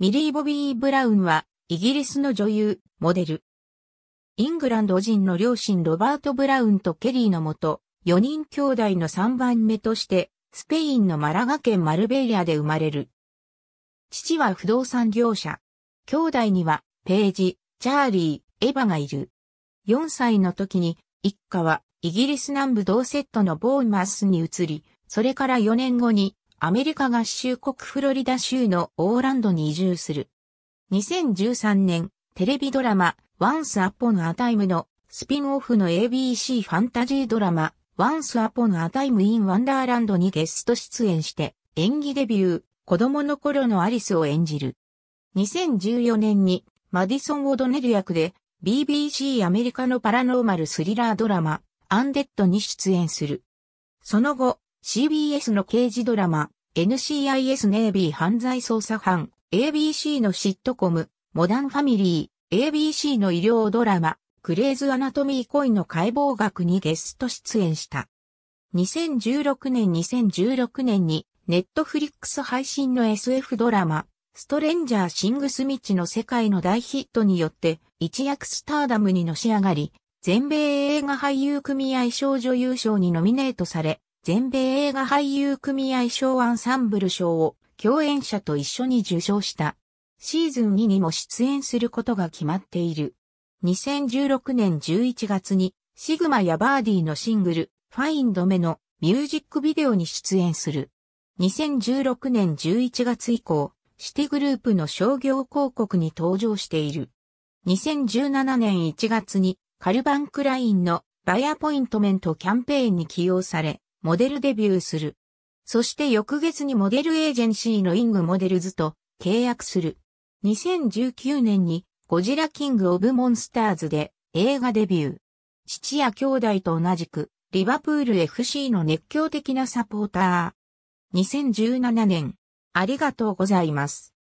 ミリー・ボビー・ブラウンは、イギリスの女優、モデル。イングランド人の両親ロバート・ブラウンとケリーのもと、4人兄弟の3番目として、スペインのマラガ県マルベイアで生まれる。父は不動産業者。兄弟には、ページ、チャーリー、エヴァがいる。4歳の時に、一家は、イギリス南部ドーセットのボーンマスに移り、それから4年後に、アメリカ合衆国フロリダ州のオーランドに移住する。2013年、テレビドラマ、Once Upon a Time のスピンオフの ABC ファンタジードラマ、Once Upon a Time in Wonderland にゲスト出演して演技デビュー、子供の頃のアリスを演じる。2014年にマディソン・オドネル役で BBC アメリカのパラノーマルスリラードラマ、アンデッドに出演する。その後、CBS の刑事ドラマ、NCIS ネイビー犯罪捜査班、ABC のシットコム、モダンファミリー、ABC の医療ドラマ、クレイズ・アナトミー・コンの解剖学にゲスト出演した。2016年2016年に、ネットフリックス配信の SF ドラマ、ストレンジャー・シングス・ミッチの世界の大ヒットによって、一躍スターダムにのし上がり、全米映画俳優組合賞女優賞にノミネートされ、全米映画俳優組合賞アンサンブル賞を共演者と一緒に受賞した。シーズン2にも出演することが決まっている。2016年11月にシグマやバーディのシングル、ファインドメのミュージックビデオに出演する。2016年11月以降、シティグループの商業広告に登場している。2017年1月にカルバンクラインのバイアポイントメントキャンペーンに起用され、モデルデビューする。そして翌月にモデルエージェンシーのイングモデルズと契約する。2019年にゴジラキング・オブ・モンスターズで映画デビュー。父や兄弟と同じくリバプール FC の熱狂的なサポーター。2017年、ありがとうございます。